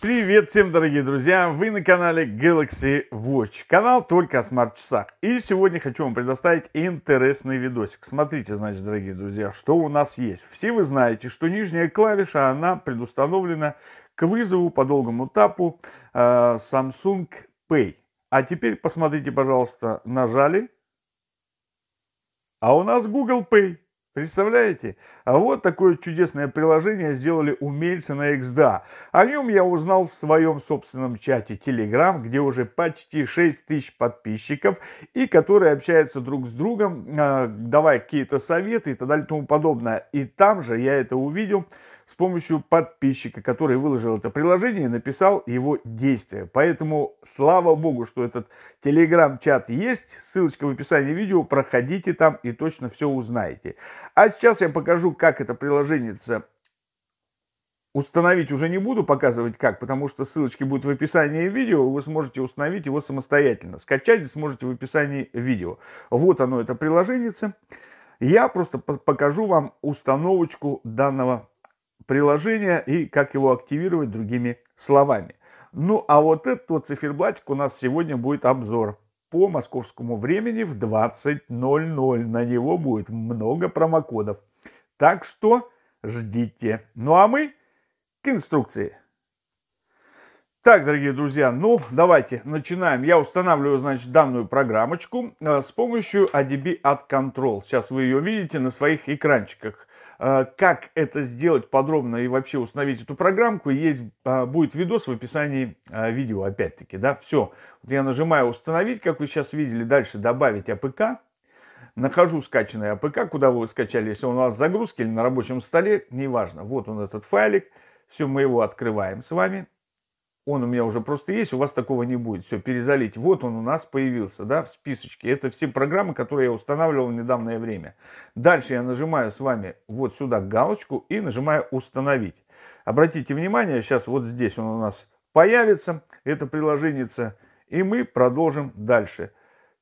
Привет всем, дорогие друзья! Вы на канале Galaxy Watch. Канал только о смарт-часах. И сегодня хочу вам предоставить интересный видосик. Смотрите, значит, дорогие друзья, что у нас есть. Все вы знаете, что нижняя клавиша, она предустановлена к вызову по долгому тапу э, Samsung Pay. А теперь посмотрите, пожалуйста, нажали. А у нас Google Pay. Представляете? А вот такое чудесное приложение сделали умельцы на XDA. А. О нем я узнал в своем собственном чате Telegram, где уже почти 6 тысяч подписчиков, и которые общаются друг с другом, а, давая какие-то советы и так далее и тому подобное. И там же я это увидел, с помощью подписчика, который выложил это приложение и написал его действия. Поэтому слава богу, что этот телеграм-чат есть. Ссылочка в описании видео. Проходите там и точно все узнаете. А сейчас я покажу, как это приложение Установить уже не буду показывать как, потому что ссылочки будут в описании видео, вы сможете установить его самостоятельно. Скачать сможете в описании видео. Вот оно, это приложение. Я просто покажу вам установочку данного приложение и как его активировать другими словами. Ну а вот этот вот циферблатик у нас сегодня будет обзор по московскому времени в 20.00. На него будет много промокодов. Так что ждите. Ну а мы к инструкции. Так, дорогие друзья, ну давайте начинаем. Я устанавливаю, значит, данную программочку э, с помощью ADB Ad Control. Сейчас вы ее видите на своих экранчиках. Э, как это сделать подробно и вообще установить эту программку, есть, а, будет видос в описании а, видео, опять-таки, да, все. Вот я нажимаю «Установить», как вы сейчас видели, дальше «Добавить АПК», нахожу скачанный АПК, куда вы его скачали, если он у вас в загрузке или на рабочем столе, неважно. Вот он этот файлик, все, мы его открываем с вами, он у меня уже просто есть, у вас такого не будет. Все, перезалить. Вот он у нас появился, да, в списочке. Это все программы, которые я устанавливал в недавнее время. Дальше я нажимаю с вами вот сюда галочку и нажимаю «Установить». Обратите внимание, сейчас вот здесь он у нас появится, это приложение, и мы продолжим дальше.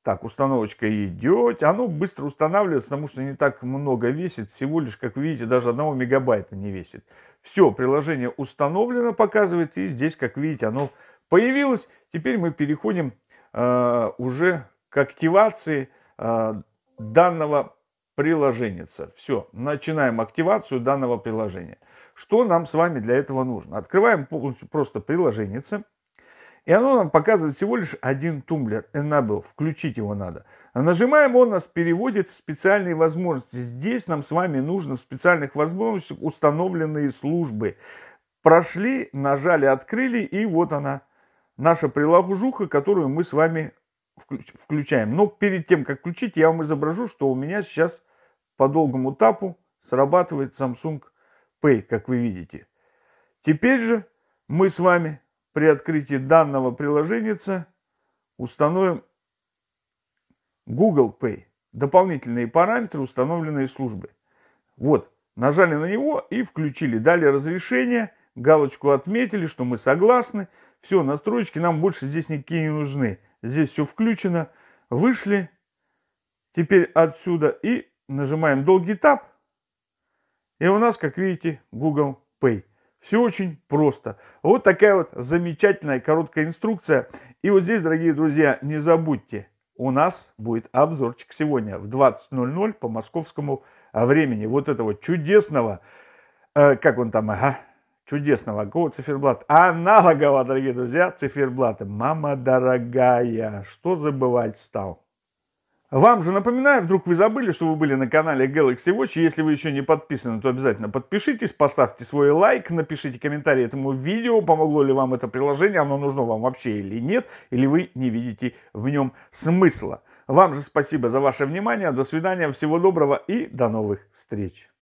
Так, установочка идет. Оно быстро устанавливается, потому что не так много весит. Всего лишь, как видите, даже одного мегабайта не весит. Все, приложение установлено, показывает. И здесь, как видите, оно появилось. Теперь мы переходим э, уже к активации э, данного приложения. Все, начинаем активацию данного приложения. Что нам с вами для этого нужно? Открываем полностью просто приложение. И оно нам показывает всего лишь один тумблер Enable. Включить его надо. А нажимаем, он нас переводит в специальные возможности. Здесь нам с вами нужно в специальных возможностях установленные службы. Прошли, нажали, открыли, и вот она, наша прилагужуха, которую мы с вами включаем. Но перед тем, как включить, я вам изображу, что у меня сейчас по долгому тапу срабатывает Samsung Pay, как вы видите. Теперь же мы с вами при открытии данного приложения установим Google Pay. Дополнительные параметры, установленные службы. Вот, нажали на него и включили. Дали разрешение, галочку отметили, что мы согласны. Все, настроечки нам больше здесь никакие не нужны. Здесь все включено. Вышли. Теперь отсюда и нажимаем долгий тап. И у нас, как видите, Google Pay. Все очень просто. Вот такая вот замечательная короткая инструкция. И вот здесь, дорогие друзья, не забудьте, у нас будет обзорчик сегодня в 20.00 по московскому времени. Вот этого чудесного, э, как он там, ага, чудесного, какого циферблата? Аналогового, дорогие друзья, циферблата. Мама дорогая, что забывать стал? Вам же напоминаю, вдруг вы забыли, что вы были на канале Galaxy Watch. Если вы еще не подписаны, то обязательно подпишитесь, поставьте свой лайк, напишите комментарий этому видео, помогло ли вам это приложение, оно нужно вам вообще или нет, или вы не видите в нем смысла. Вам же спасибо за ваше внимание, до свидания, всего доброго и до новых встреч.